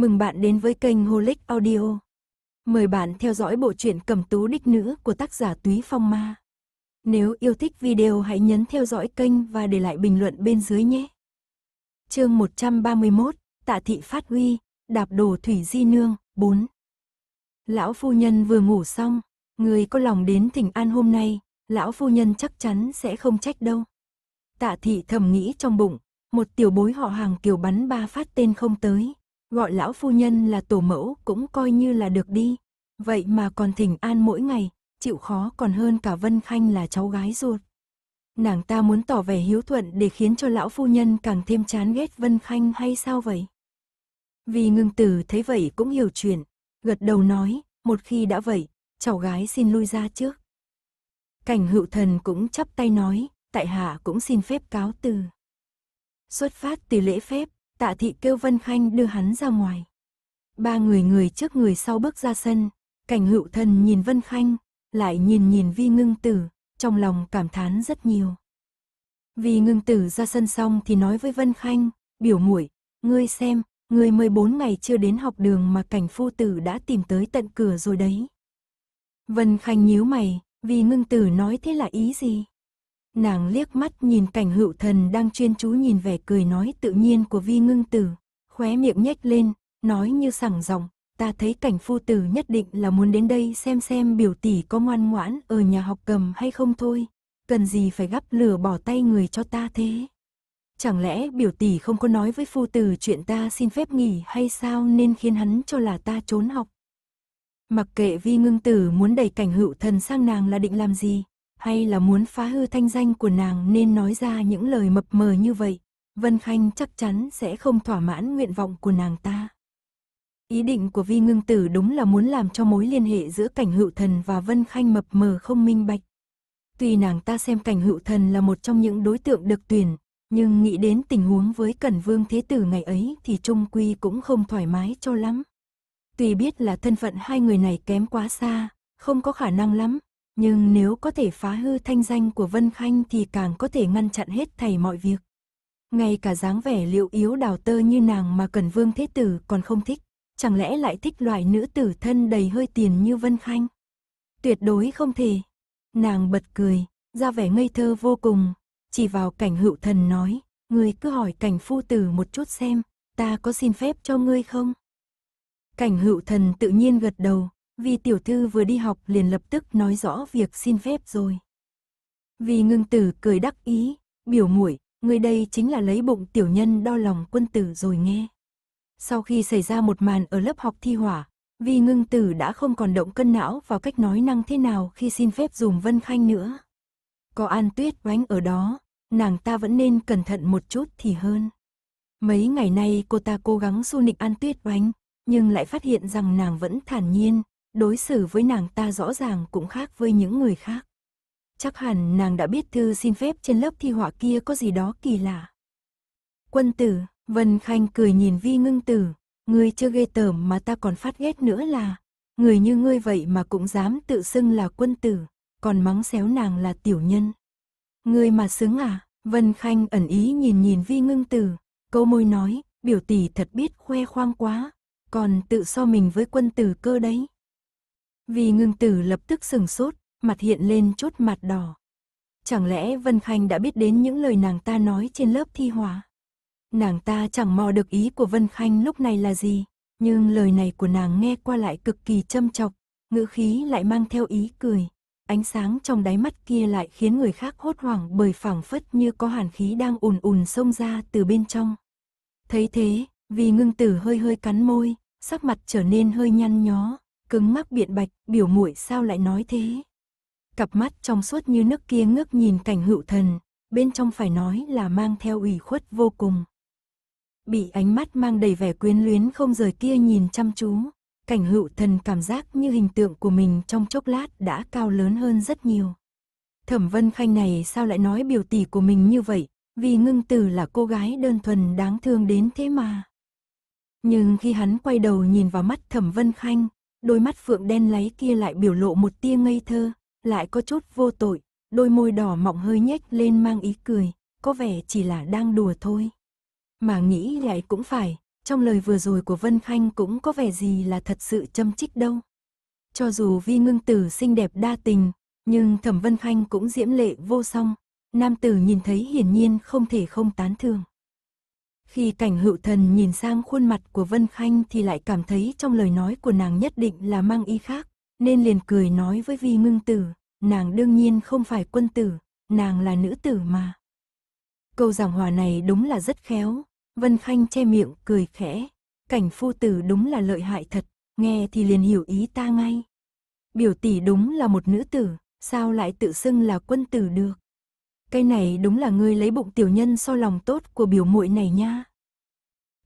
Mừng bạn đến với kênh Holic Audio. Mời bạn theo dõi bộ truyện Cẩm Tú Đích Nữ của tác giả Túy Phong Ma. Nếu yêu thích video hãy nhấn theo dõi kênh và để lại bình luận bên dưới nhé. Chương 131, Tạ Thị Phát Huy, Đạp Đồ Thủy Di Nương, 4 Lão phu nhân vừa ngủ xong, người có lòng đến thỉnh an hôm nay, lão phu nhân chắc chắn sẽ không trách đâu. Tạ Thị thầm nghĩ trong bụng, một tiểu bối họ hàng kiều bắn ba phát tên không tới, Gọi lão phu nhân là tổ mẫu cũng coi như là được đi. Vậy mà còn thỉnh an mỗi ngày, chịu khó còn hơn cả Vân Khanh là cháu gái ruột. Nàng ta muốn tỏ vẻ hiếu thuận để khiến cho lão phu nhân càng thêm chán ghét Vân Khanh hay sao vậy? Vì ngưng tử thấy vậy cũng hiểu chuyện, gật đầu nói, một khi đã vậy, cháu gái xin lui ra trước. Cảnh hữu thần cũng chắp tay nói, tại hạ cũng xin phép cáo từ. Xuất phát từ lễ phép, tạ thị kêu Vân Khanh đưa hắn ra ngoài. Ba người người trước người sau bước ra sân, cảnh hữu thần nhìn Vân Khanh, lại nhìn nhìn vi ngưng tử, trong lòng cảm thán rất nhiều. Vi ngưng tử ra sân xong thì nói với Vân Khanh, biểu muội ngươi xem, ngươi 14 ngày chưa đến học đường mà cảnh phu tử đã tìm tới tận cửa rồi đấy. Vân Khanh nhíu mày, vì ngưng tử nói thế là ý gì? Nàng liếc mắt nhìn cảnh hữu thần đang chuyên chú nhìn vẻ cười nói tự nhiên của vi ngưng tử, khóe miệng nhếch lên, nói như sảng giọng ta thấy cảnh phu tử nhất định là muốn đến đây xem xem biểu tỷ có ngoan ngoãn ở nhà học cầm hay không thôi, cần gì phải gắp lửa bỏ tay người cho ta thế. Chẳng lẽ biểu tỷ không có nói với phu tử chuyện ta xin phép nghỉ hay sao nên khiến hắn cho là ta trốn học. Mặc kệ vi ngưng tử muốn đẩy cảnh hữu thần sang nàng là định làm gì, hay là muốn phá hư thanh danh của nàng nên nói ra những lời mập mờ như vậy, Vân Khanh chắc chắn sẽ không thỏa mãn nguyện vọng của nàng ta. Ý định của Vi Ngưng Tử đúng là muốn làm cho mối liên hệ giữa cảnh hữu thần và Vân Khanh mập mờ không minh bạch. Tuy nàng ta xem cảnh hữu thần là một trong những đối tượng được tuyển, nhưng nghĩ đến tình huống với Cẩn Vương Thế Tử ngày ấy thì Trung Quy cũng không thoải mái cho lắm. Tuy biết là thân phận hai người này kém quá xa, không có khả năng lắm, nhưng nếu có thể phá hư thanh danh của Vân Khanh thì càng có thể ngăn chặn hết thầy mọi việc. Ngay cả dáng vẻ liệu yếu đào tơ như nàng mà Cần Vương Thế Tử còn không thích, chẳng lẽ lại thích loại nữ tử thân đầy hơi tiền như Vân Khanh? Tuyệt đối không thể. Nàng bật cười, ra vẻ ngây thơ vô cùng, chỉ vào cảnh hữu thần nói, ngươi cứ hỏi cảnh phu tử một chút xem, ta có xin phép cho ngươi không? Cảnh hữu thần tự nhiên gật đầu, vì tiểu thư vừa đi học liền lập tức nói rõ việc xin phép rồi. Vì ngưng tử cười đắc ý, biểu muội người đây chính là lấy bụng tiểu nhân đo lòng quân tử rồi nghe. Sau khi xảy ra một màn ở lớp học thi hỏa, vì ngưng tử đã không còn động cân não vào cách nói năng thế nào khi xin phép dùng vân khanh nữa. Có an tuyết oánh ở đó, nàng ta vẫn nên cẩn thận một chút thì hơn. Mấy ngày nay cô ta cố gắng su nịnh an tuyết oánh, nhưng lại phát hiện rằng nàng vẫn thản nhiên, Đối xử với nàng ta rõ ràng cũng khác với những người khác. Chắc hẳn nàng đã biết thư xin phép trên lớp thi họa kia có gì đó kỳ lạ. Quân tử, Vân Khanh cười nhìn Vi Ngưng Tử, người chưa ghê tởm mà ta còn phát ghét nữa là, người như ngươi vậy mà cũng dám tự xưng là quân tử, còn mắng xéo nàng là tiểu nhân. Ngươi mà xứng à? Vân Khanh ẩn ý nhìn nhìn Vi Ngưng Tử, câu môi nói, biểu tỷ thật biết khoe khoang quá, còn tự so mình với quân tử cơ đấy. Vì ngưng tử lập tức sừng sốt, mặt hiện lên chốt mặt đỏ. Chẳng lẽ Vân Khanh đã biết đến những lời nàng ta nói trên lớp thi hóa? Nàng ta chẳng mò được ý của Vân Khanh lúc này là gì, nhưng lời này của nàng nghe qua lại cực kỳ châm chọc, ngữ khí lại mang theo ý cười. Ánh sáng trong đáy mắt kia lại khiến người khác hốt hoảng bởi phảng phất như có hàn khí đang ùn ùn xông ra từ bên trong. Thấy thế, vì ngưng tử hơi hơi cắn môi, sắc mặt trở nên hơi nhăn nhó, cứng mắc biện bạch, biểu muội sao lại nói thế. Cặp mắt trong suốt như nước kia ngước nhìn cảnh hữu thần, bên trong phải nói là mang theo ủy khuất vô cùng. Bị ánh mắt mang đầy vẻ quyến luyến không rời kia nhìn chăm chú, cảnh hữu thần cảm giác như hình tượng của mình trong chốc lát đã cao lớn hơn rất nhiều. Thẩm Vân Khanh này sao lại nói biểu tỷ của mình như vậy, vì ngưng tử là cô gái đơn thuần đáng thương đến thế mà. Nhưng khi hắn quay đầu nhìn vào mắt Thẩm Vân Khanh, Đôi mắt phượng đen láy kia lại biểu lộ một tia ngây thơ, lại có chút vô tội, đôi môi đỏ mọng hơi nhếch lên mang ý cười, có vẻ chỉ là đang đùa thôi. Mà nghĩ lại cũng phải, trong lời vừa rồi của Vân Khanh cũng có vẻ gì là thật sự châm chích đâu. Cho dù vi ngưng tử xinh đẹp đa tình, nhưng thẩm Vân Khanh cũng diễm lệ vô song, nam tử nhìn thấy hiển nhiên không thể không tán thưởng. Khi cảnh hữu thần nhìn sang khuôn mặt của Vân Khanh thì lại cảm thấy trong lời nói của nàng nhất định là mang ý khác, nên liền cười nói với Vi Ngưng Tử, nàng đương nhiên không phải quân tử, nàng là nữ tử mà. Câu giảng hòa này đúng là rất khéo, Vân Khanh che miệng cười khẽ, cảnh phu tử đúng là lợi hại thật, nghe thì liền hiểu ý ta ngay. Biểu tỷ đúng là một nữ tử, sao lại tự xưng là quân tử được? Cái này đúng là ngươi lấy bụng tiểu nhân so lòng tốt của biểu muội này nha.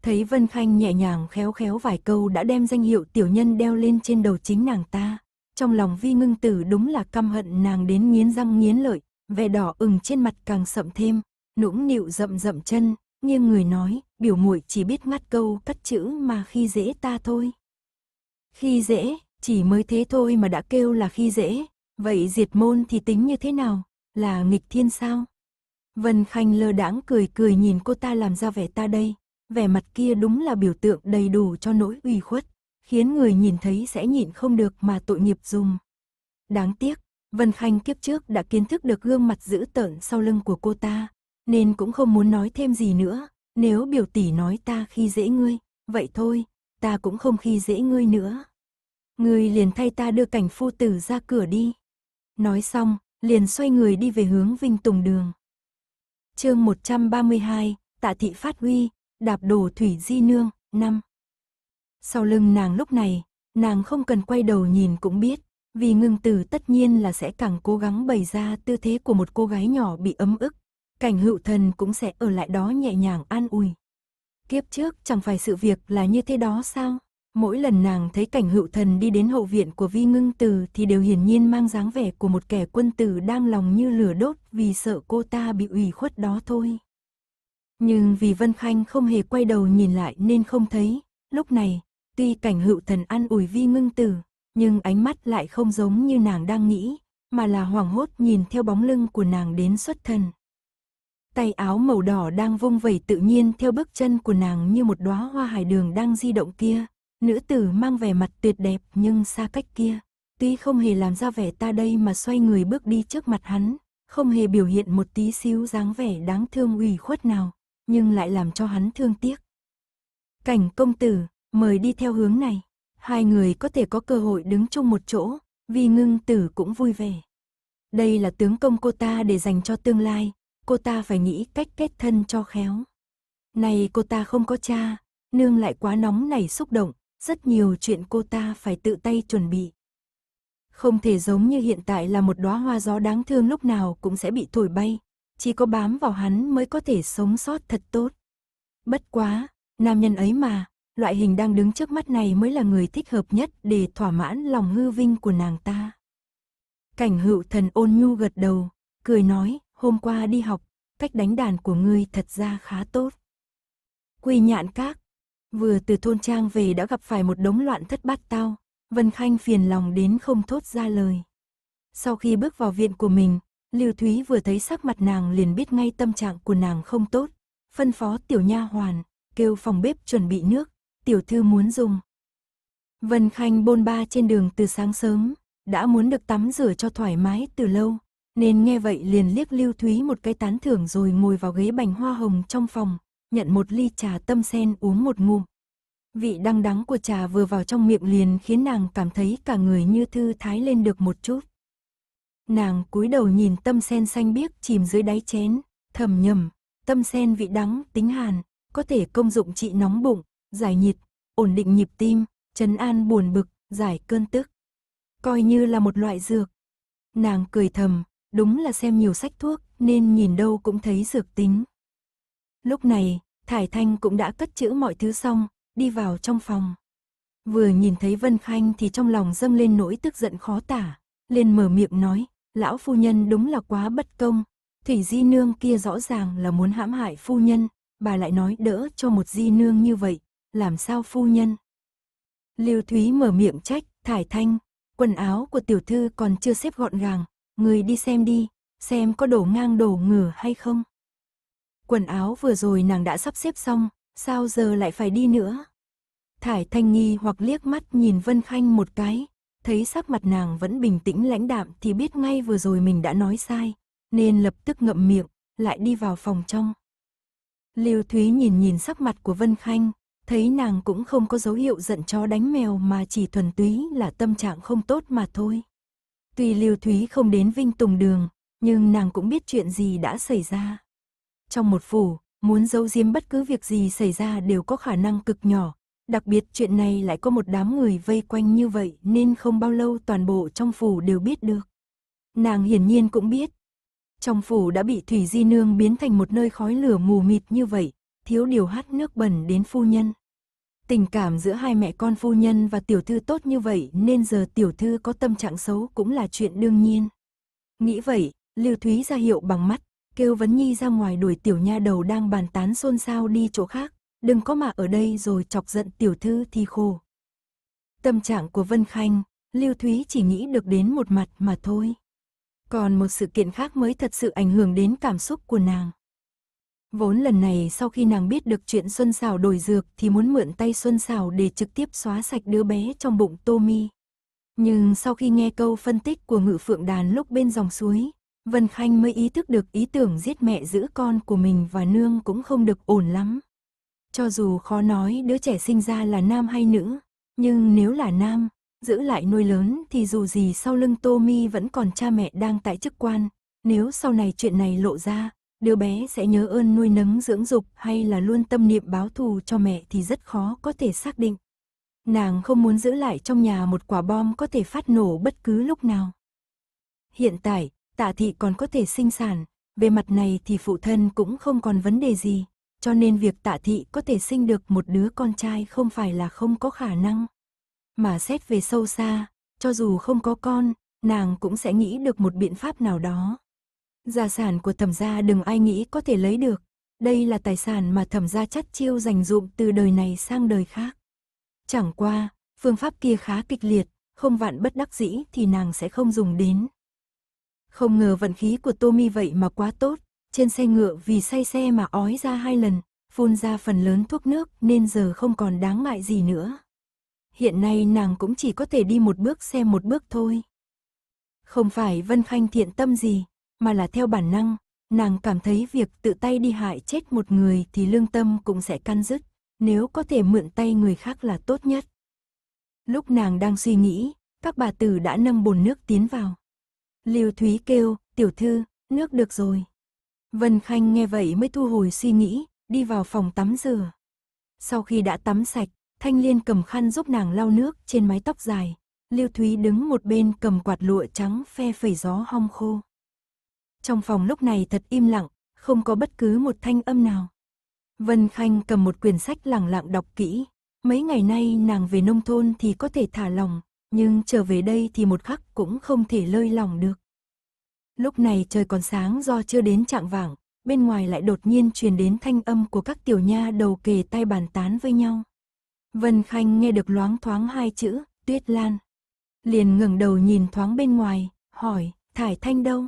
Thấy Vân Khanh nhẹ nhàng khéo khéo vài câu đã đem danh hiệu tiểu nhân đeo lên trên đầu chính nàng ta. Trong lòng vi ngưng tử đúng là căm hận nàng đến nghiến răng nghiến lợi, vẻ đỏ ửng trên mặt càng sậm thêm, nũng nịu rậm rậm chân, nhưng người nói, biểu muội chỉ biết ngắt câu cắt chữ mà khi dễ ta thôi. Khi dễ, chỉ mới thế thôi mà đã kêu là khi dễ, vậy diệt môn thì tính như thế nào? là nghịch thiên sao? Vân Khanh lơ đãng cười cười nhìn cô ta làm ra vẻ ta đây, vẻ mặt kia đúng là biểu tượng đầy đủ cho nỗi uy khuất, khiến người nhìn thấy sẽ nhịn không được mà tội nghiệp dùng. Đáng tiếc, Vân Khanh kiếp trước đã kiến thức được gương mặt dữ tợn sau lưng của cô ta, nên cũng không muốn nói thêm gì nữa, nếu biểu tỷ nói ta khi dễ ngươi, vậy thôi, ta cũng không khi dễ ngươi nữa. Ngươi liền thay ta đưa cảnh phu tử ra cửa đi. Nói xong, liền xoay người đi về hướng Vinh Tùng Đường. chương 132, Tạ Thị Phát Huy, Đạp đổ Thủy Di Nương, năm Sau lưng nàng lúc này, nàng không cần quay đầu nhìn cũng biết, vì ngưng tử tất nhiên là sẽ càng cố gắng bày ra tư thế của một cô gái nhỏ bị ấm ức. Cảnh hữu thần cũng sẽ ở lại đó nhẹ nhàng an ủi. Kiếp trước chẳng phải sự việc là như thế đó sao? Mỗi lần nàng thấy cảnh hữu thần đi đến hậu viện của vi ngưng từ thì đều hiển nhiên mang dáng vẻ của một kẻ quân tử đang lòng như lửa đốt vì sợ cô ta bị ủy khuất đó thôi. Nhưng vì Vân Khanh không hề quay đầu nhìn lại nên không thấy, lúc này, tuy cảnh hữu thần ăn ủi vi ngưng Từ, nhưng ánh mắt lại không giống như nàng đang nghĩ, mà là hoảng hốt nhìn theo bóng lưng của nàng đến xuất thần. Tay áo màu đỏ đang vung vẩy tự nhiên theo bước chân của nàng như một đóa hoa hải đường đang di động kia, Nữ tử mang vẻ mặt tuyệt đẹp nhưng xa cách kia, tuy không hề làm ra vẻ ta đây mà xoay người bước đi trước mặt hắn, không hề biểu hiện một tí xíu dáng vẻ đáng thương ủy khuất nào, nhưng lại làm cho hắn thương tiếc. Cảnh công tử, mời đi theo hướng này, hai người có thể có cơ hội đứng chung một chỗ, vì ngưng tử cũng vui vẻ. Đây là tướng công cô ta để dành cho tương lai, cô ta phải nghĩ cách kết thân cho khéo. Này cô ta không có cha, nương lại quá nóng nảy xúc động, rất nhiều chuyện cô ta phải tự tay chuẩn bị. Không thể giống như hiện tại là một đóa hoa gió đáng thương lúc nào cũng sẽ bị thổi bay, chỉ có bám vào hắn mới có thể sống sót thật tốt. Bất quá, nam nhân ấy mà, loại hình đang đứng trước mắt này mới là người thích hợp nhất để thỏa mãn lòng hư vinh của nàng ta. Cảnh hữu thần ôn nhu gật đầu, cười nói, hôm qua đi học, cách đánh đàn của ngươi thật ra khá tốt. Quy nhạn các, Vừa từ thôn trang về đã gặp phải một đống loạn thất bát tao, Vân Khanh phiền lòng đến không thốt ra lời. Sau khi bước vào viện của mình, Lưu Thúy vừa thấy sắc mặt nàng liền biết ngay tâm trạng của nàng không tốt, phân phó tiểu nha hoàn, kêu phòng bếp chuẩn bị nước, tiểu thư muốn dùng. Vân Khanh bôn ba trên đường từ sáng sớm, đã muốn được tắm rửa cho thoải mái từ lâu, nên nghe vậy liền liếc Lưu Thúy một cái tán thưởng rồi ngồi vào ghế bành hoa hồng trong phòng, nhận một ly trà tâm sen uống một ngụm. Vị đắng đắng của trà vừa vào trong miệng liền khiến nàng cảm thấy cả người như thư thái lên được một chút. Nàng cúi đầu nhìn tâm sen xanh biếc chìm dưới đáy chén, thầm nhầm, tâm sen vị đắng, tính hàn, có thể công dụng trị nóng bụng, giải nhiệt, ổn định nhịp tim, trấn an buồn bực, giải cơn tức. Coi như là một loại dược. Nàng cười thầm, đúng là xem nhiều sách thuốc nên nhìn đâu cũng thấy dược tính. Lúc này, Thải Thanh cũng đã cất chữ mọi thứ xong, đi vào trong phòng. Vừa nhìn thấy Vân Khanh thì trong lòng dâng lên nỗi tức giận khó tả, liền mở miệng nói, lão phu nhân đúng là quá bất công, thủy di nương kia rõ ràng là muốn hãm hại phu nhân, bà lại nói đỡ cho một di nương như vậy, làm sao phu nhân? Lưu Thúy mở miệng trách, Thải Thanh, quần áo của tiểu thư còn chưa xếp gọn gàng, người đi xem đi, xem có đổ ngang đổ ngửa hay không quần áo vừa rồi nàng đã sắp xếp xong, sao giờ lại phải đi nữa? Thải Thanh nghi hoặc liếc mắt nhìn Vân Khanh một cái, thấy sắc mặt nàng vẫn bình tĩnh lãnh đạm thì biết ngay vừa rồi mình đã nói sai, nên lập tức ngậm miệng, lại đi vào phòng trong. Liêu Thúy nhìn nhìn sắc mặt của Vân Khanh, thấy nàng cũng không có dấu hiệu giận chó đánh mèo mà chỉ thuần túy là tâm trạng không tốt mà thôi. Tuy Liêu Thúy không đến Vinh Tùng Đường, nhưng nàng cũng biết chuyện gì đã xảy ra. Trong một phủ, muốn giấu giếm bất cứ việc gì xảy ra đều có khả năng cực nhỏ. Đặc biệt chuyện này lại có một đám người vây quanh như vậy nên không bao lâu toàn bộ trong phủ đều biết được. Nàng hiển nhiên cũng biết. Trong phủ đã bị Thủy Di Nương biến thành một nơi khói lửa mù mịt như vậy, thiếu điều hát nước bẩn đến phu nhân. Tình cảm giữa hai mẹ con phu nhân và tiểu thư tốt như vậy nên giờ tiểu thư có tâm trạng xấu cũng là chuyện đương nhiên. Nghĩ vậy, Lưu Thúy ra hiệu bằng mắt, kêu vấn nhi ra ngoài đuổi tiểu nha đầu đang bàn tán xôn xao đi chỗ khác, đừng có mà ở đây rồi chọc giận tiểu thư thì khô. Tâm trạng của Vân Khanh, Lưu Thúy chỉ nghĩ được đến một mặt mà thôi. Còn một sự kiện khác mới thật sự ảnh hưởng đến cảm xúc của nàng. Vốn lần này sau khi nàng biết được chuyện Xuân Sảo đổi dược thì muốn mượn tay Xuân Sảo để trực tiếp xóa sạch đứa bé trong bụng Tommy. Nhưng sau khi nghe câu phân tích của ngự phượng đàn lúc bên dòng suối, Vân Khanh mới ý thức được ý tưởng giết mẹ giữ con của mình và nương cũng không được ổn lắm. Cho dù khó nói đứa trẻ sinh ra là nam hay nữ, nhưng nếu là nam, giữ lại nuôi lớn thì dù gì sau lưng Tô vẫn còn cha mẹ đang tại chức quan, nếu sau này chuyện này lộ ra, đứa bé sẽ nhớ ơn nuôi nấng dưỡng dục hay là luôn tâm niệm báo thù cho mẹ thì rất khó có thể xác định. Nàng không muốn giữ lại trong nhà một quả bom có thể phát nổ bất cứ lúc nào. Hiện tại, tạ thị còn có thể sinh sản, về mặt này thì phụ thân cũng không còn vấn đề gì, cho nên việc tạ thị có thể sinh được một đứa con trai không phải là không có khả năng. Mà xét về sâu xa, cho dù không có con, nàng cũng sẽ nghĩ được một biện pháp nào đó. Gia sản của thẩm gia đừng ai nghĩ có thể lấy được, đây là tài sản mà thẩm gia chắt chiêu dành dụng từ đời này sang đời khác. Chẳng qua, phương pháp kia khá kịch liệt, không vạn bất đắc dĩ thì nàng sẽ không dùng đến. Không ngờ vận khí của Tommy vậy mà quá tốt, trên xe ngựa vì say xe mà ói ra hai lần, phun ra phần lớn thuốc nước nên giờ không còn đáng ngại gì nữa. Hiện nay nàng cũng chỉ có thể đi một bước xe một bước thôi. Không phải Vân Khanh thiện tâm gì, mà là theo bản năng, nàng cảm thấy việc tự tay đi hại chết một người thì lương tâm cũng sẽ căn dứt, nếu có thể mượn tay người khác là tốt nhất. Lúc nàng đang suy nghĩ, các bà tử đã nâng bồn nước tiến vào. Lưu Thúy kêu, tiểu thư, nước được rồi. Vân Khanh nghe vậy mới thu hồi suy nghĩ, đi vào phòng tắm rửa. Sau khi đã tắm sạch, Thanh Liên cầm khăn giúp nàng lau nước trên mái tóc dài. Lưu Thúy đứng một bên cầm quạt lụa trắng phe phẩy gió hong khô. Trong phòng lúc này thật im lặng, không có bất cứ một thanh âm nào. Vân Khanh cầm một quyển sách lẳng lặng đọc kỹ. Mấy ngày nay nàng về nông thôn thì có thể thả lòng, nhưng trở về đây thì một khắc cũng không thể lơi lòng được. Lúc này trời còn sáng do chưa đến trạng vạng, bên ngoài lại đột nhiên truyền đến thanh âm của các tiểu nha đầu kề tay bàn tán với nhau. Vân Khanh nghe được loáng thoáng hai chữ, tuyết lan. Liền ngẩng đầu nhìn thoáng bên ngoài, hỏi, thải thanh đâu?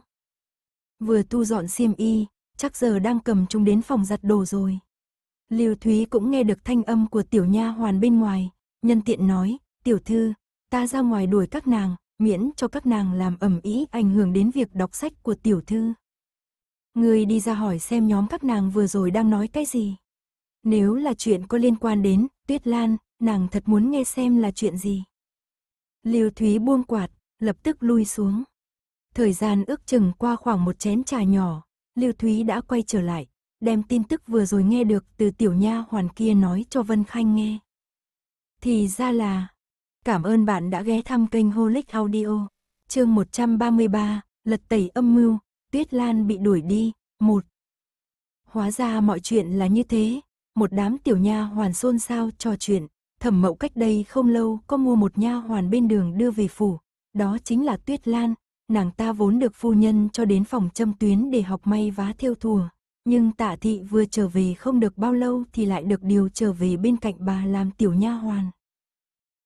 Vừa tu dọn xiêm y, chắc giờ đang cầm chúng đến phòng giặt đồ rồi. Lưu Thúy cũng nghe được thanh âm của tiểu nha hoàn bên ngoài, nhân tiện nói, tiểu thư, ta ra ngoài đuổi các nàng, miễn cho các nàng làm ẩm ý ảnh hưởng đến việc đọc sách của tiểu thư. Người đi ra hỏi xem nhóm các nàng vừa rồi đang nói cái gì. Nếu là chuyện có liên quan đến Tuyết Lan, nàng thật muốn nghe xem là chuyện gì. Liêu Thúy buông quạt, lập tức lui xuống. Thời gian ước chừng qua khoảng một chén trà nhỏ, Liêu Thúy đã quay trở lại, đem tin tức vừa rồi nghe được từ tiểu nha hoàn kia nói cho Vân Khanh nghe. Thì ra là, Cảm ơn bạn đã ghé thăm kênh Holic Audio. Chương 133, lật tẩy âm mưu, Tuyết Lan bị đuổi đi, 1. Hóa ra mọi chuyện là như thế, một đám tiểu nha hoàn xôn xao trò chuyện, Thẩm Mậu cách đây không lâu có mua một nha hoàn bên đường đưa về phủ, đó chính là Tuyết Lan, nàng ta vốn được phu nhân cho đến phòng châm tuyến để học may vá thêu thùa, nhưng Tạ thị vừa trở về không được bao lâu thì lại được điều trở về bên cạnh bà làm tiểu nha hoàn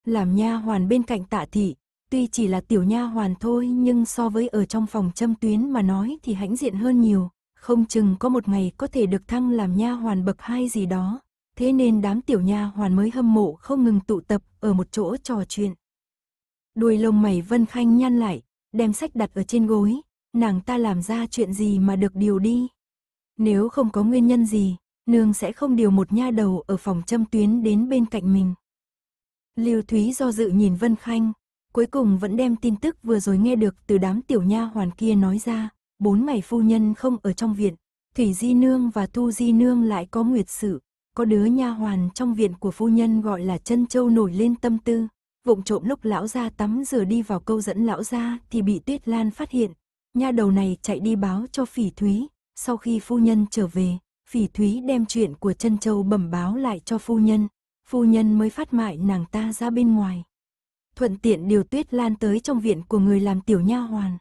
làm nha hoàn bên cạnh tạ thị, tuy chỉ là tiểu nha hoàn thôi nhưng so với ở trong phòng châm tuyến mà nói thì hãnh diện hơn nhiều, không chừng có một ngày có thể được thăng làm nha hoàn bậc hai gì đó. Thế nên đám tiểu nha hoàn mới hâm mộ không ngừng tụ tập ở một chỗ trò chuyện. Đuôi lông mày Vân Khanh nhăn lại, đem sách đặt ở trên gối, nàng ta làm ra chuyện gì mà được điều đi. Nếu không có nguyên nhân gì, nương sẽ không điều một nha đầu ở phòng châm tuyến đến bên cạnh mình. Lưu Thúy do dự nhìn Vân Khanh, cuối cùng vẫn đem tin tức vừa rồi nghe được từ đám tiểu nha hoàn kia nói ra, bốn mày phu nhân không ở trong viện, Thủy Di Nương và Thu Di Nương lại có nguyệt sự, có đứa nha hoàn trong viện của phu nhân gọi là Trân châu nổi lên tâm tư, vụng trộm lúc lão gia tắm rửa đi vào câu dẫn lão gia thì bị Tuyết Lan phát hiện, nha đầu này chạy đi báo cho Phỉ Thúy, sau khi phu nhân trở về, Phỉ Thúy đem chuyện của Trân châu bẩm báo lại cho phu nhân, phu nhân mới phát mại nàng ta ra bên ngoài. Thuận tiện điều tuyết lan tới trong viện của người làm tiểu nha hoàn.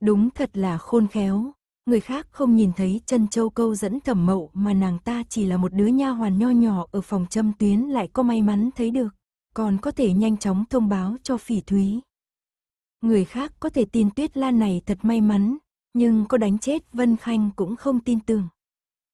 Đúng thật là khôn khéo, người khác không nhìn thấy chân châu câu dẫn thẩm mậu mà nàng ta chỉ là một đứa nha hoàn nho nhỏ ở phòng châm tuyến lại có may mắn thấy được, còn có thể nhanh chóng thông báo cho phỉ thúy. Người khác có thể tin tuyết lan này thật may mắn, nhưng có đánh chết Vân Khanh cũng không tin tưởng.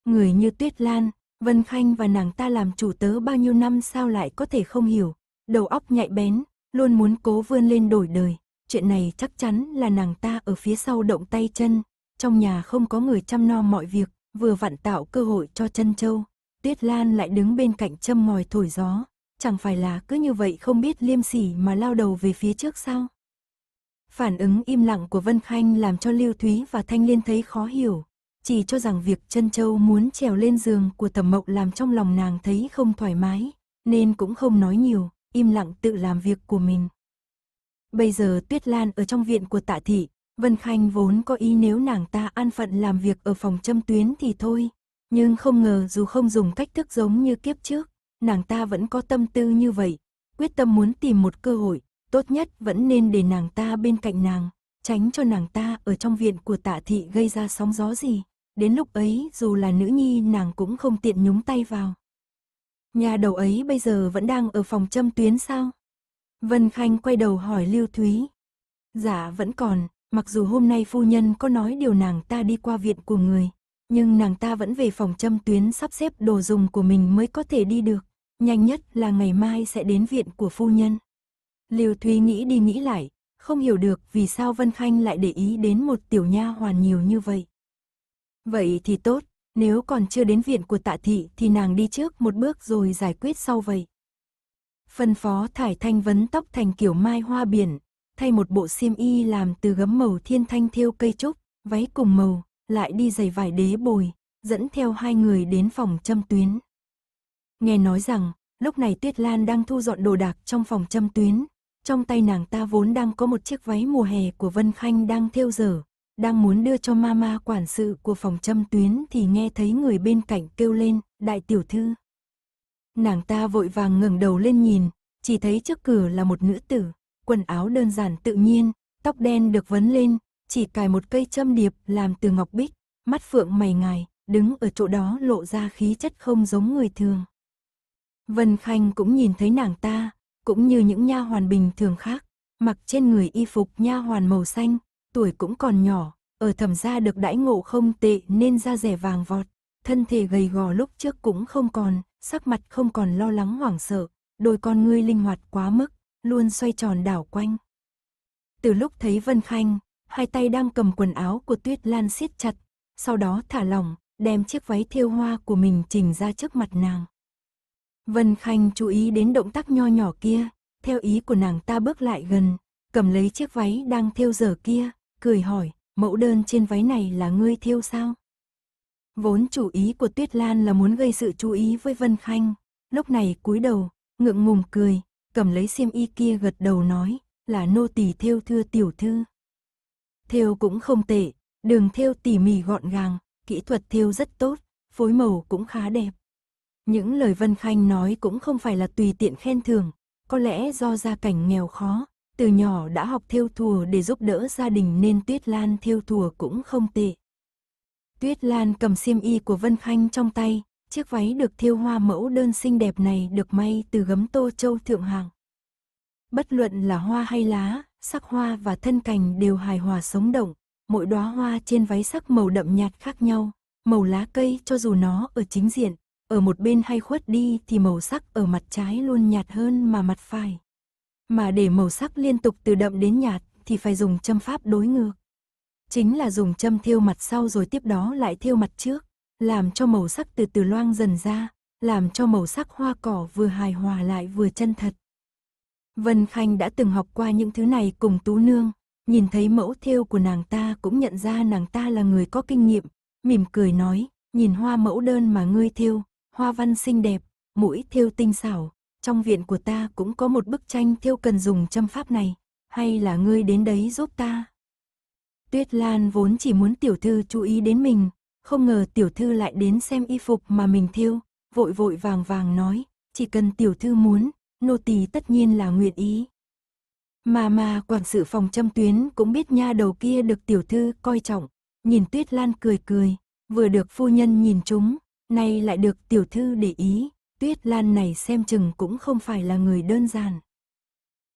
Người như tuyết lan, Vân Khanh và nàng ta làm chủ tớ bao nhiêu năm sao lại có thể không hiểu, đầu óc nhạy bén, luôn muốn cố vươn lên đổi đời. Chuyện này chắc chắn là nàng ta ở phía sau động tay chân, trong nhà không có người chăm no mọi việc, vừa vặn tạo cơ hội cho chân châu. Tuyết Lan lại đứng bên cạnh châm ngòi thổi gió, chẳng phải là cứ như vậy không biết liêm sỉ mà lao đầu về phía trước sao. Phản ứng im lặng của Vân Khanh làm cho Lưu Thúy và Thanh Liên thấy khó hiểu, chỉ cho rằng việc chân châu muốn trèo lên giường của thẩm mộng làm trong lòng nàng thấy không thoải mái, nên cũng không nói nhiều, im lặng tự làm việc của mình. Bây giờ Tuyết Lan ở trong viện của tạ thị, Vân Khanh vốn có ý nếu nàng ta an phận làm việc ở phòng châm tuyến thì thôi, nhưng không ngờ dù không dùng cách thức giống như kiếp trước, nàng ta vẫn có tâm tư như vậy, quyết tâm muốn tìm một cơ hội, tốt nhất vẫn nên để nàng ta bên cạnh nàng, tránh cho nàng ta ở trong viện của tạ thị gây ra sóng gió gì. Đến lúc ấy dù là nữ nhi nàng cũng không tiện nhúng tay vào. Nhà đầu ấy bây giờ vẫn đang ở phòng châm tuyến sao? Vân Khanh quay đầu hỏi Lưu Thúy. Dạ vẫn còn, mặc dù hôm nay phu nhân có nói điều nàng ta đi qua viện của người, nhưng nàng ta vẫn về phòng châm tuyến sắp xếp đồ dùng của mình mới có thể đi được. Nhanh nhất là ngày mai sẽ đến viện của phu nhân. Lưu Thúy nghĩ đi nghĩ lại, không hiểu được vì sao Vân Khanh lại để ý đến một tiểu nha hoàn nhiều như vậy. Vậy thì tốt, nếu còn chưa đến viện của tạ thị thì nàng đi trước một bước rồi giải quyết sau vậy. Phân phó thải thanh vấn tóc thành kiểu mai hoa biển, thay một bộ xiêm y làm từ gấm màu thiên thanh thêu cây trúc, váy cùng màu, lại đi giày vải đế bồi, dẫn theo hai người đến phòng châm tuyến. Nghe nói rằng, lúc này Tuyết Lan đang thu dọn đồ đạc trong phòng châm tuyến, trong tay nàng ta vốn đang có một chiếc váy mùa hè của Vân Khanh đang thêu dở, đang muốn đưa cho mama quản sự của phòng châm tuyến thì nghe thấy người bên cạnh kêu lên, đại tiểu thư. Nàng ta vội vàng ngẩng đầu lên nhìn, chỉ thấy trước cửa là một nữ tử, quần áo đơn giản tự nhiên, tóc đen được vấn lên, chỉ cài một cây châm điệp làm từ ngọc bích, mắt phượng mày ngài, đứng ở chỗ đó lộ ra khí chất không giống người thường. Vân Khanh cũng nhìn thấy nàng ta, cũng như những nha hoàn bình thường khác, mặc trên người y phục nha hoàn màu xanh, tuổi cũng còn nhỏ, ở thẩm gia được đãi ngộ không tệ nên da rẻ vàng vọt, thân thể gầy gò lúc trước cũng không còn, sắc mặt không còn lo lắng hoảng sợ, đôi con ngươi linh hoạt quá mức, luôn xoay tròn đảo quanh. Từ lúc thấy Vân Khanh, hai tay đang cầm quần áo của Tuyết Lan siết chặt, sau đó thả lỏng, đem chiếc váy thêu hoa của mình trình ra trước mặt nàng. Vân Khanh chú ý đến động tác nho nhỏ kia, theo ý của nàng ta bước lại gần, cầm lấy chiếc váy đang thêu giờ kia, cười hỏi, mẫu đơn trên váy này là ngươi thêu sao? Vốn chủ ý của Tuyết Lan là muốn gây sự chú ý với Vân Khanh, lúc này cúi đầu, ngượng ngùng cười, cầm lấy xiêm y kia gật đầu nói, là nô tỳ thêu thưa tiểu thư. Thêu cũng không tệ, đường thêu tỉ mỉ gọn gàng, kỹ thuật thêu rất tốt, phối màu cũng khá đẹp, những lời Vân Khanh nói cũng không phải là tùy tiện khen thường. có lẽ do gia cảnh nghèo khó, từ nhỏ đã học thêu thùa để giúp đỡ gia đình nên Tuyết Lan thêu thùa cũng không tệ. Tuyết Lan cầm xiêm y của Vân Khanh trong tay, chiếc váy được thêu hoa mẫu đơn xinh đẹp này được may từ gấm tô châu thượng hạng. Bất luận là hoa hay lá, sắc hoa và thân cành đều hài hòa sống động, mỗi đóa hoa trên váy sắc màu đậm nhạt khác nhau, màu lá cây cho dù nó ở chính diện, ở một bên hay khuất đi thì màu sắc ở mặt trái luôn nhạt hơn mà mặt phải. Mà để màu sắc liên tục từ đậm đến nhạt thì phải dùng châm pháp đối ngược. Chính là dùng châm thiêu mặt sau rồi tiếp đó lại thiêu mặt trước, làm cho màu sắc từ từ loang dần ra, làm cho màu sắc hoa cỏ vừa hài hòa lại vừa chân thật. Vân Khanh đã từng học qua những thứ này cùng Tú Nương, nhìn thấy mẫu thiêu của nàng ta cũng nhận ra nàng ta là người có kinh nghiệm, mỉm cười nói, nhìn hoa mẫu đơn mà ngươi thiêu, hoa văn xinh đẹp, mũi thiêu tinh xảo, trong viện của ta cũng có một bức tranh thiêu cần dùng châm pháp này, hay là ngươi đến đấy giúp ta? Tuyết Lan vốn chỉ muốn tiểu thư chú ý đến mình, không ngờ tiểu thư lại đến xem y phục mà mình thiêu, vội vội vàng vàng nói, chỉ cần tiểu thư muốn, nô tỳ tất nhiên là nguyện ý. Mà mà quản sự phòng châm tuyến cũng biết nha đầu kia được tiểu thư coi trọng, nhìn Tuyết Lan cười cười, vừa được phu nhân nhìn chúng, Nay lại được tiểu thư để ý, tuyết lan này xem chừng cũng không phải là người đơn giản.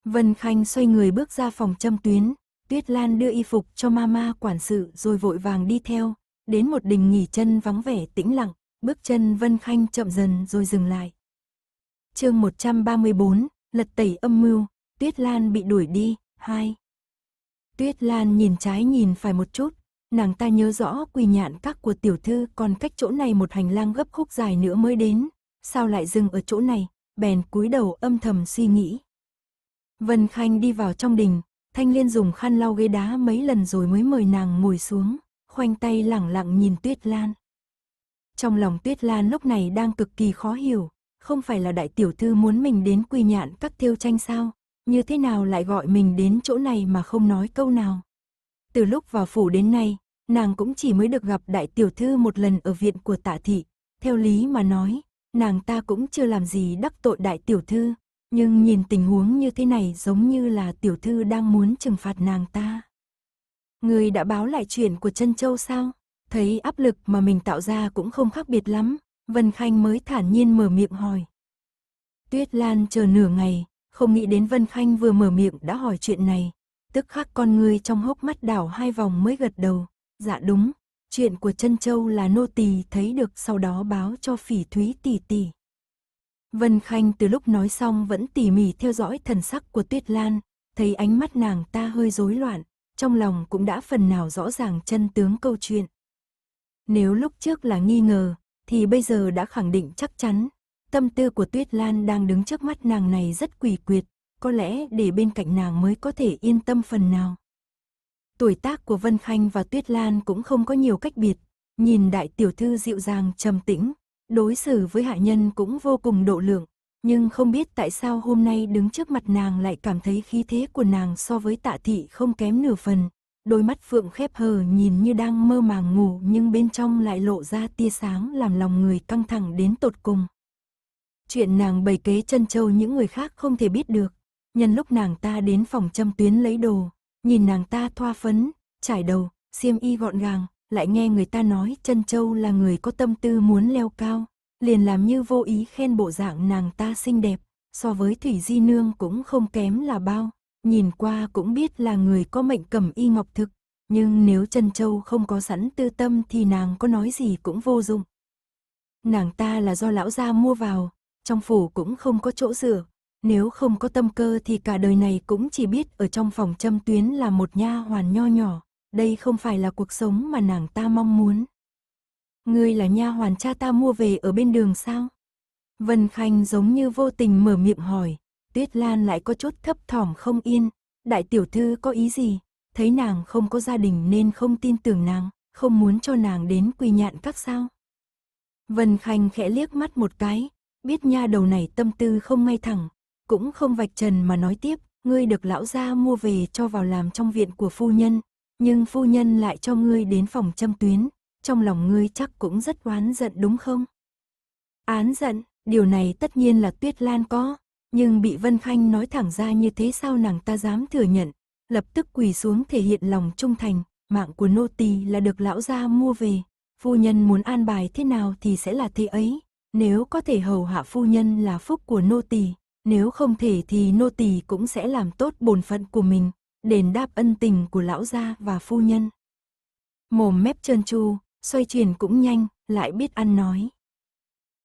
Vân Khanh xoay người bước ra phòng châm tuyến, Tuyết Lan đưa y phục cho mama quản sự rồi vội vàng đi theo, đến một đình nghỉ chân vắng vẻ tĩnh lặng, bước chân Vân Khanh chậm dần rồi dừng lại. chương 134, lật tẩy âm mưu, Tuyết Lan bị đuổi đi, hai Tuyết Lan nhìn trái nhìn phải một chút, nàng ta nhớ rõ quỳ nhạn các của tiểu thư còn cách chỗ này một hành lang gấp khúc dài nữa mới đến, sao lại dừng ở chỗ này, bèn cúi đầu âm thầm suy nghĩ. Vân Khanh đi vào trong đình, Thanh Liên dùng khăn lau ghế đá mấy lần rồi mới mời nàng ngồi xuống, khoanh tay lẳng lặng nhìn Tuyết Lan. Trong lòng Tuyết Lan lúc này đang cực kỳ khó hiểu, không phải là đại tiểu thư muốn mình đến quỳ nhạn các thiêu tranh sao, như thế nào lại gọi mình đến chỗ này mà không nói câu nào. Từ lúc vào phủ đến nay, nàng cũng chỉ mới được gặp đại tiểu thư một lần ở viện của tạ thị. Theo lý mà nói, nàng ta cũng chưa làm gì đắc tội đại tiểu thư, nhưng nhìn tình huống như thế này giống như là tiểu thư đang muốn trừng phạt nàng ta. Người đã báo lại chuyện của chân Châu sao? Thấy áp lực mà mình tạo ra cũng không khác biệt lắm, Vân Khanh mới thản nhiên mở miệng hỏi. Tuyết Lan chờ nửa ngày, không nghĩ đến Vân Khanh vừa mở miệng đã hỏi chuyện này, tức khắc con người trong hốc mắt đảo hai vòng mới gật đầu. Dạ đúng, chuyện của chân châu là nô tỳ thấy được sau đó báo cho phỉ thúy tỷ tỷ. Vân Khanh từ lúc nói xong vẫn tỉ mỉ theo dõi thần sắc của Tuyết Lan, thấy ánh mắt nàng ta hơi rối loạn, trong lòng cũng đã phần nào rõ ràng chân tướng câu chuyện. Nếu lúc trước là nghi ngờ, thì bây giờ đã khẳng định chắc chắn, tâm tư của Tuyết Lan đang đứng trước mắt nàng này rất quỷ quyệt, có lẽ để bên cạnh nàng mới có thể yên tâm phần nào. Tuổi tác của Vân Khanh và Tuyết Lan cũng không có nhiều cách biệt, nhìn đại tiểu thư dịu dàng trầm tĩnh, đối xử với hạ nhân cũng vô cùng độ lượng, nhưng không biết tại sao hôm nay đứng trước mặt nàng lại cảm thấy khí thế của nàng so với tạ thị không kém nửa phần. Đôi mắt phượng khép hờ nhìn như đang mơ màng ngủ nhưng bên trong lại lộ ra tia sáng làm lòng người căng thẳng đến tột cùng. Chuyện nàng bày kế chân châu những người khác không thể biết được. Nhân lúc nàng ta đến phòng châm tuyến lấy đồ, Nhìn nàng ta thoa phấn, trải đầu, xiêm y gọn gàng, lại nghe người ta nói chân châu là người có tâm tư muốn leo cao, liền làm như vô ý khen bộ dạng nàng ta xinh đẹp, so với Thủy Di Nương cũng không kém là bao, nhìn qua cũng biết là người có mệnh cầm y ngọc thực, nhưng nếu chân châu không có sẵn tư tâm thì nàng có nói gì cũng vô dụng. Nàng ta là do lão gia mua vào, trong phủ cũng không có chỗ dựa, nếu không có tâm cơ thì cả đời này cũng chỉ biết ở trong phòng châm tuyến là một nha hoàn nho nhỏ, đây không phải là cuộc sống mà nàng ta mong muốn. Ngươi là nha hoàn cha ta mua về ở bên đường sao? Vân Khanh giống như vô tình mở miệng hỏi, Tuyết Lan lại có chút thấp thỏm không yên, đại tiểu thư có ý gì? Thấy nàng không có gia đình nên không tin tưởng nàng, không muốn cho nàng đến quỳ nhạn các sao? Vân Khanh khẽ liếc mắt một cái, biết nha đầu này tâm tư không ngay thẳng, cũng không vạch trần mà nói tiếp, ngươi được lão gia mua về cho vào làm trong viện của phu nhân, nhưng phu nhân lại cho ngươi đến phòng châm tuyến, trong lòng ngươi chắc cũng rất oán giận đúng không? Án giận, điều này tất nhiên là Tuyết Lan có, nhưng bị Vân Khanh nói thẳng ra như thế sao nàng ta dám thừa nhận, lập tức quỳ xuống thể hiện lòng trung thành, mạng của nô tỳ là được lão gia mua về, phu nhân muốn an bài thế nào thì sẽ là thế ấy, nếu có thể hầu hạ phu nhân là phúc của nô tỳ, nếu không thể thì nô tỳ cũng sẽ làm tốt bổn phận của mình, đền đáp ân tình của lão gia và phu nhân. Mồm mép trơn tru, xoay chuyển cũng nhanh, lại biết ăn nói.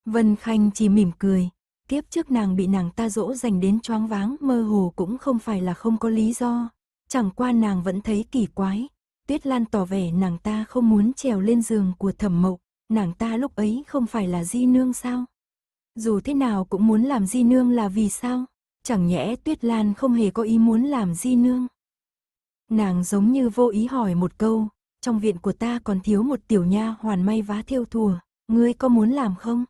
Vân Khanh chỉ mỉm cười, kiếp trước nàng bị nàng ta dỗ dành đến choáng váng mơ hồ cũng không phải là không có lý do. Chẳng qua nàng vẫn thấy kỳ quái, Tuyết Lan tỏ vẻ nàng ta không muốn trèo lên giường của thẩm mộc, nàng ta lúc ấy không phải là di nương sao? dù thế nào cũng muốn làm di nương là vì sao? Chẳng nhẽ Tuyết Lan không hề có ý muốn làm di nương? Nàng giống như vô ý hỏi một câu, trong viện của ta còn thiếu một tiểu nha hoàn may vá thiêu thùa, ngươi có muốn làm không?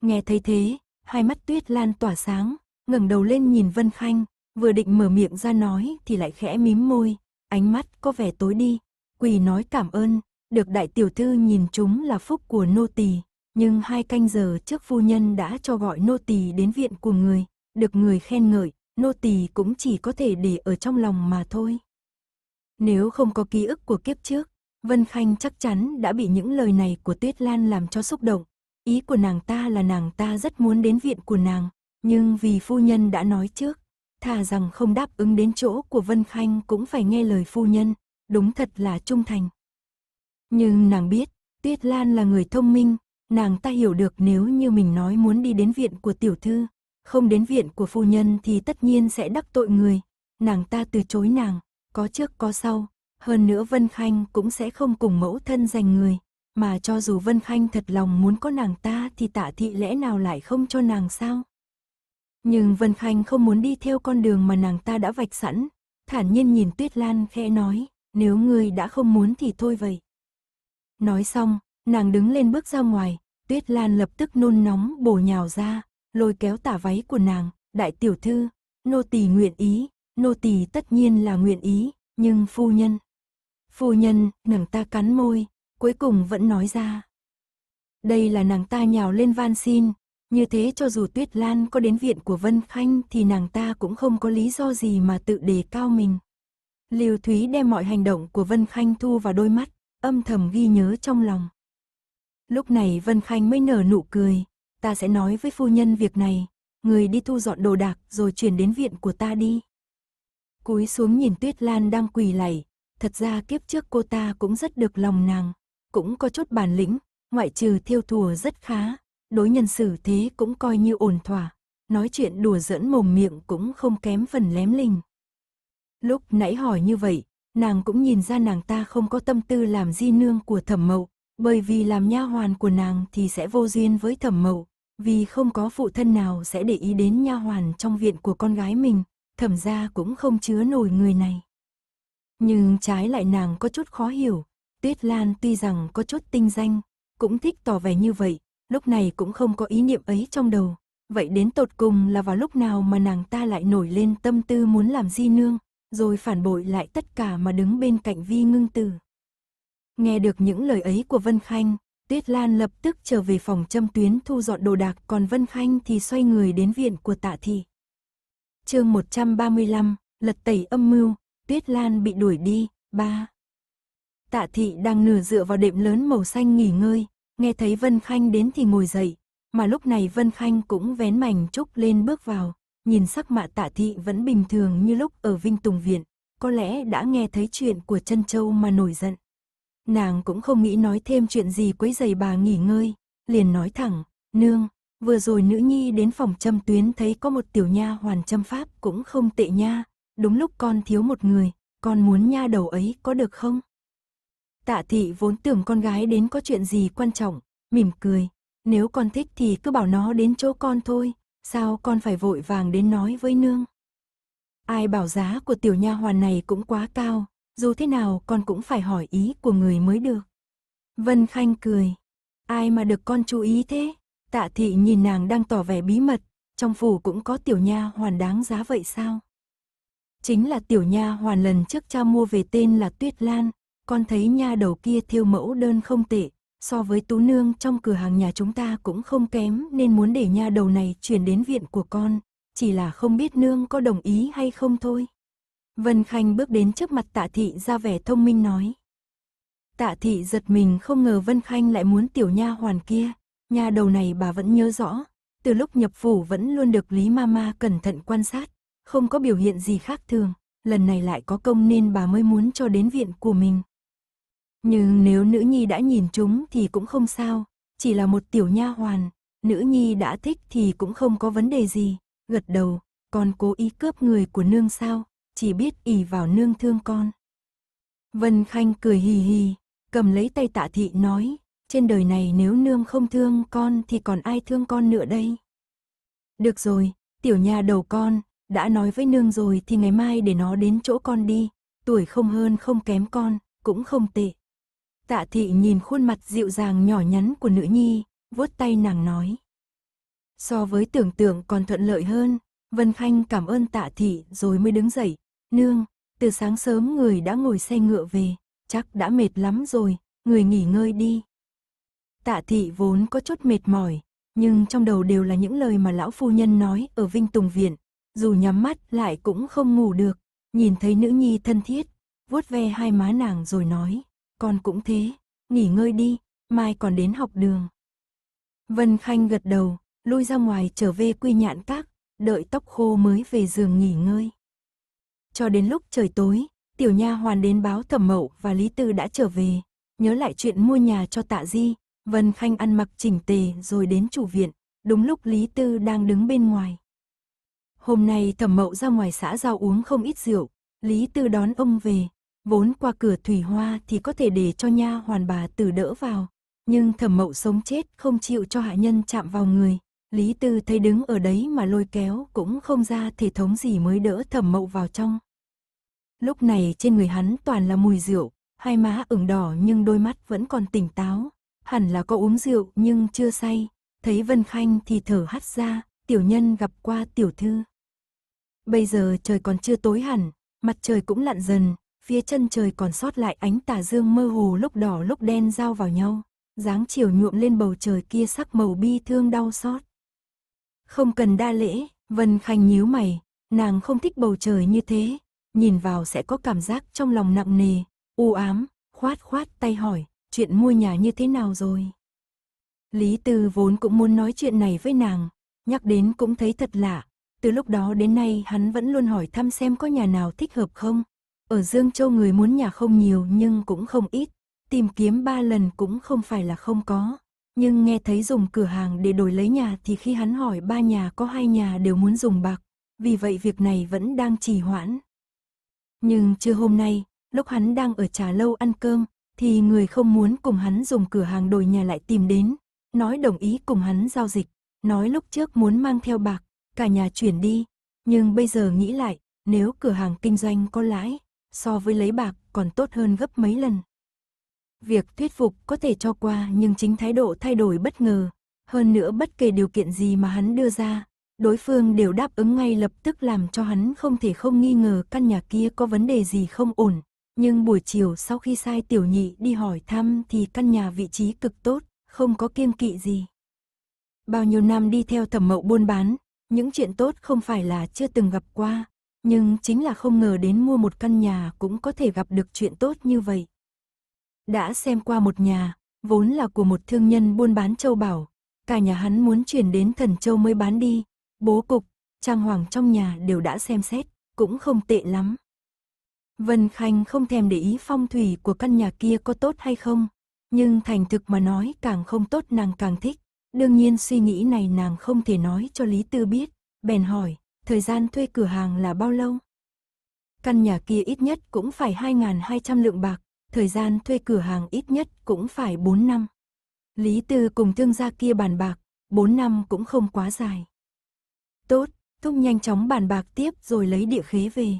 Nghe thấy thế, hai mắt Tuyết Lan tỏa sáng, ngẩng đầu lên nhìn Vân Khanh, vừa định mở miệng ra nói thì lại khẽ mím môi, ánh mắt có vẻ tối đi, quỳ nói cảm ơn, được đại tiểu thư nhìn chúng là phúc của nô tỳ, nhưng hai canh giờ trước phu nhân đã cho gọi nô tỳ đến viện của người, được người khen ngợi, nô tỳ cũng chỉ có thể để ở trong lòng mà thôi. Nếu không có ký ức của kiếp trước, Vân Khanh chắc chắn đã bị những lời này của Tuyết Lan làm cho xúc động. Ý của nàng ta là nàng ta rất muốn đến viện của nàng, nhưng vì phu nhân đã nói trước, thà rằng không đáp ứng đến chỗ của Vân Khanh cũng phải nghe lời phu nhân, đúng thật là trung thành. Nhưng nàng biết, Tuyết Lan là người thông minh, nàng ta hiểu được nếu như mình nói muốn đi đến viện của tiểu thư, không đến viện của phu nhân thì tất nhiên sẽ đắc tội người. Nàng ta từ chối nàng, có trước có sau, hơn nữa Vân Khanh cũng sẽ không cùng mẫu thân giành người. Mà cho dù Vân Khanh thật lòng muốn có nàng ta thì tạ thị lẽ nào lại không cho nàng sao? Nhưng Vân Khanh không muốn đi theo con đường mà nàng ta đã vạch sẵn. Thản nhiên nhìn Tuyết Lan khẽ nói, nếu ngươi đã không muốn thì thôi vậy. Nói xong, nàng đứng lên bước ra ngoài, Tuyết Lan lập tức nôn nóng bổ nhào ra, lôi kéo tả váy của nàng, đại tiểu thư, nô tỳ nguyện ý, nô tỳ tất nhiên là nguyện ý, nhưng phu nhân. Phu nhân, nàng ta cắn môi, cuối cùng vẫn nói ra. Đây là nàng ta nhào lên van xin, như thế cho dù Tuyết Lan có đến viện của Vân Khanh thì nàng ta cũng không có lý do gì mà tự đề cao mình. Liêu Thúy đem mọi hành động của Vân Khanh thu vào đôi mắt, âm thầm ghi nhớ trong lòng. Lúc này Vân Khanh mới nở nụ cười, ta sẽ nói với phu nhân việc này, người đi thu dọn đồ đạc rồi chuyển đến viện của ta đi. Cúi xuống nhìn Tuyết Lan đang quỳ lạy, thật ra kiếp trước cô ta cũng rất được lòng nàng, cũng có chút bản lĩnh, ngoại trừ thiêu thùa rất khá, đối nhân xử thế cũng coi như ổn thỏa, nói chuyện đùa giỡn mồm miệng cũng không kém phần lém lình. Lúc nãy hỏi như vậy, nàng cũng nhìn ra nàng ta không có tâm tư làm di nương của thẩm mậu, bởi vì làm nha hoàn của nàng thì sẽ vô duyên với thẩm mậu, vì không có phụ thân nào sẽ để ý đến nha hoàn trong viện của con gái mình, thẩm gia cũng không chứa nổi người này. Nhưng trái lại nàng có chút khó hiểu, Tuyết Lan tuy rằng có chút tinh danh, cũng thích tỏ vẻ như vậy, lúc này cũng không có ý niệm ấy trong đầu. Vậy đến tột cùng là vào lúc nào mà nàng ta lại nổi lên tâm tư muốn làm di nương, rồi phản bội lại tất cả mà đứng bên cạnh vi ngưng tử. Nghe được những lời ấy của Vân Khanh, Tuyết Lan lập tức trở về phòng châm tuyến thu dọn đồ đạc còn Vân Khanh thì xoay người đến viện của tạ thị. chương 135, lật tẩy âm mưu, Tuyết Lan bị đuổi đi, ba. Tạ thị đang nửa dựa vào đệm lớn màu xanh nghỉ ngơi, nghe thấy Vân Khanh đến thì ngồi dậy, mà lúc này Vân Khanh cũng vén mảnh trúc lên bước vào, nhìn sắc mạ tạ thị vẫn bình thường như lúc ở Vinh Tùng Viện, có lẽ đã nghe thấy chuyện của Trân Châu mà nổi giận. Nàng cũng không nghĩ nói thêm chuyện gì quấy giày bà nghỉ ngơi, liền nói thẳng, nương, vừa rồi nữ nhi đến phòng châm tuyến thấy có một tiểu nha hoàn châm pháp cũng không tệ nha, đúng lúc con thiếu một người, con muốn nha đầu ấy có được không? Tạ thị vốn tưởng con gái đến có chuyện gì quan trọng, mỉm cười, nếu con thích thì cứ bảo nó đến chỗ con thôi, sao con phải vội vàng đến nói với nương? Ai bảo giá của tiểu nha hoàn này cũng quá cao, dù thế nào con cũng phải hỏi ý của người mới được. Vân Khanh cười. Ai mà được con chú ý thế? Tạ thị nhìn nàng đang tỏ vẻ bí mật, trong phủ cũng có tiểu nha hoàn đáng giá vậy sao? Chính là tiểu nha hoàn lần trước cha mua về tên là Tuyết Lan, con thấy nha đầu kia thiêu mẫu đơn không tệ, so với tú nương trong cửa hàng nhà chúng ta cũng không kém nên muốn để nha đầu này chuyển đến viện của con, chỉ là không biết nương có đồng ý hay không thôi. Vân Khanh bước đến trước mặt tạ thị ra vẻ thông minh nói. Tạ thị giật mình không ngờ Vân Khanh lại muốn tiểu nha hoàn kia, nha đầu này bà vẫn nhớ rõ, từ lúc nhập phủ vẫn luôn được Lý Mama cẩn thận quan sát, không có biểu hiện gì khác thường, lần này lại có công nên bà mới muốn cho đến viện của mình. Nhưng nếu nữ nhi đã nhìn chúng thì cũng không sao, chỉ là một tiểu nha hoàn, nữ nhi đã thích thì cũng không có vấn đề gì, gật đầu, còn cố ý cướp người của nương sao, chỉ biết ỉ vào nương thương con. Vân Khanh cười hì hì, cầm lấy tay tạ thị nói, trên đời này nếu nương không thương con thì còn ai thương con nữa đây? Được rồi, tiểu nhà đầu con, đã nói với nương rồi thì ngày mai để nó đến chỗ con đi, tuổi không hơn không kém con, cũng không tệ. Tạ thị nhìn khuôn mặt dịu dàng nhỏ nhắn của nữ nhi, vuốt tay nàng nói. So với tưởng tượng còn thuận lợi hơn, Vân Khanh cảm ơn tạ thị rồi mới đứng dậy, Nương, từ sáng sớm người đã ngồi xe ngựa về, chắc đã mệt lắm rồi, người nghỉ ngơi đi. Tạ thị vốn có chút mệt mỏi, nhưng trong đầu đều là những lời mà lão phu nhân nói ở Vinh Tùng Viện, dù nhắm mắt lại cũng không ngủ được, nhìn thấy nữ nhi thân thiết, vuốt ve hai má nàng rồi nói, con cũng thế, nghỉ ngơi đi, mai còn đến học đường. Vân Khanh gật đầu, lui ra ngoài trở về quy nhạn các, đợi tóc khô mới về giường nghỉ ngơi. Cho đến lúc trời tối, tiểu nha hoàn đến báo thẩm mậu và Lý Tư đã trở về. Nhớ lại chuyện mua nhà cho tạ di, Vân Khanh ăn mặc chỉnh tề rồi đến chủ viện, đúng lúc Lý Tư đang đứng bên ngoài. Hôm nay thẩm mậu ra ngoài xã giao uống không ít rượu, Lý Tư đón ông về, vốn qua cửa thủy hoa thì có thể để cho nha hoàn bà tử đỡ vào, nhưng thẩm mậu sống chết không chịu cho hạ nhân chạm vào người, Lý Tư thấy đứng ở đấy mà lôi kéo cũng không ra thể thống gì mới đỡ thẩm mậu vào trong. Lúc này trên người hắn toàn là mùi rượu, hai má ửng đỏ nhưng đôi mắt vẫn còn tỉnh táo. Hẳn là có uống rượu nhưng chưa say, thấy Vân Khanh thì thở hắt ra, tiểu nhân gặp qua tiểu thư. Bây giờ trời còn chưa tối hẳn, mặt trời cũng lặn dần, phía chân trời còn sót lại ánh tà dương mơ hồ lúc đỏ lúc đen giao vào nhau, dáng chiều nhuộm lên bầu trời kia sắc màu bi thương đau xót. Không cần đa lễ, Vân Khanh nhíu mày, nàng không thích bầu trời như thế, nhìn vào sẽ có cảm giác trong lòng nặng nề, u ám, khoát khoát tay hỏi, chuyện mua nhà như thế nào rồi? Lý Tư vốn cũng muốn nói chuyện này với nàng, nhắc đến cũng thấy thật lạ, từ lúc đó đến nay hắn vẫn luôn hỏi thăm xem có nhà nào thích hợp không. Ở Dương Châu người muốn nhà không nhiều nhưng cũng không ít, tìm kiếm ba lần cũng không phải là không có nhưng nghe thấy dùng cửa hàng để đổi lấy nhà thì khi hắn hỏi ba nhà có hai nhà đều muốn dùng bạc, vì vậy việc này vẫn đang trì hoãn. Nhưng chưa hôm nay, lúc hắn đang ở trà lâu ăn cơm, thì người không muốn cùng hắn dùng cửa hàng đổi nhà lại tìm đến, nói đồng ý cùng hắn giao dịch, nói lúc trước muốn mang theo bạc, cả nhà chuyển đi, nhưng bây giờ nghĩ lại, nếu cửa hàng kinh doanh có lãi, so với lấy bạc còn tốt hơn gấp mấy lần. Việc thuyết phục có thể cho qua nhưng chính thái độ thay đổi bất ngờ. Hơn nữa bất kể điều kiện gì mà hắn đưa ra, đối phương đều đáp ứng ngay lập tức làm cho hắn không thể không nghi ngờ căn nhà kia có vấn đề gì không ổn. Nhưng buổi chiều sau khi sai tiểu nhị đi hỏi thăm thì căn nhà vị trí cực tốt, không có kiêng kỵ gì. Bao nhiêu năm đi theo thẩm mậu buôn bán, những chuyện tốt không phải là chưa từng gặp qua, nhưng chính là không ngờ đến mua một căn nhà cũng có thể gặp được chuyện tốt như vậy đã xem qua một nhà, vốn là của một thương nhân buôn bán châu bảo, cả nhà hắn muốn chuyển đến Thần Châu mới bán đi, bố cục, trang hoàng trong nhà đều đã xem xét, cũng không tệ lắm. Vân Khanh không thèm để ý phong thủy của căn nhà kia có tốt hay không, nhưng thành thực mà nói càng không tốt nàng càng thích. Đương nhiên suy nghĩ này nàng không thể nói cho Lý Tư biết, bèn hỏi, thời gian thuê cửa hàng là bao lâu? Căn nhà kia ít nhất cũng phải 2.200 lượng bạc, thời gian thuê cửa hàng ít nhất cũng phải 4 năm. Lý Tư cùng thương gia kia bàn bạc, 4 năm cũng không quá dài. Tốt, Thúc nhanh chóng bàn bạc tiếp rồi lấy địa khế về.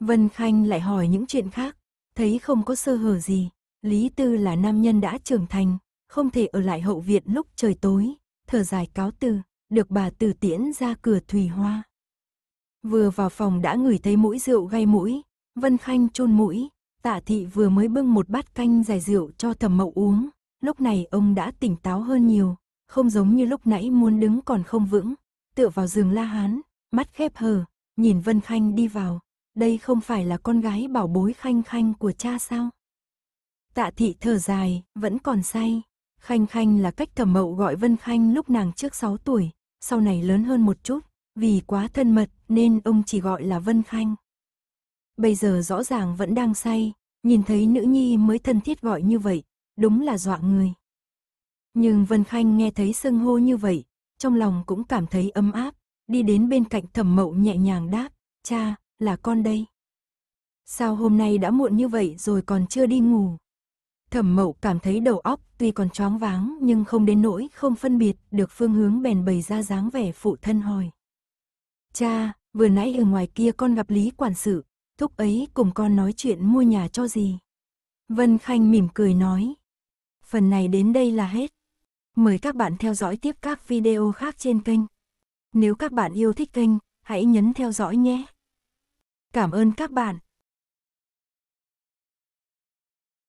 Vân Khanh lại hỏi những chuyện khác, thấy không có sơ hở gì. Lý Tư là nam nhân đã trưởng thành, không thể ở lại hậu viện lúc trời tối, thở dài cáo từ, được bà từ tiễn ra cửa thủy hoa. Vừa vào phòng đã ngửi thấy mũi rượu gai mũi, Vân Khanh chôn mũi, Tạ thị vừa mới bưng một bát canh giải rượu cho thẩm mậu uống, lúc này ông đã tỉnh táo hơn nhiều, không giống như lúc nãy muốn đứng còn không vững, tựa vào giường la hán, mắt khép hờ, nhìn Vân Khanh đi vào, đây không phải là con gái bảo bối Khanh Khanh của cha sao? Tạ thị thở dài, vẫn còn say. Khanh Khanh là cách thẩm mậu gọi Vân Khanh lúc nàng trước 6 tuổi, sau này lớn hơn một chút, vì quá thân mật nên ông chỉ gọi là Vân Khanh. Bây giờ rõ ràng vẫn đang say, nhìn thấy nữ nhi mới thân thiết gọi như vậy, đúng là dọa người. Nhưng Vân Khanh nghe thấy sưng hô như vậy, trong lòng cũng cảm thấy ấm áp, đi đến bên cạnh thẩm mậu nhẹ nhàng đáp, cha, là con đây. Sao hôm nay đã muộn như vậy rồi còn chưa đi ngủ? Thẩm mậu cảm thấy đầu óc tuy còn choáng váng nhưng không đến nỗi không phân biệt được phương hướng bèn bày ra dáng vẻ phụ thân hỏi. Cha, vừa nãy ở ngoài kia con gặp Lý Quản sự, thúc ấy cùng con nói chuyện mua nhà cho gì. Vân Khanh mỉm cười nói. Phần này đến đây là hết. Mời các bạn theo dõi tiếp các video khác trên kênh. Nếu các bạn yêu thích kênh, hãy nhấn theo dõi nhé. Cảm ơn các bạn.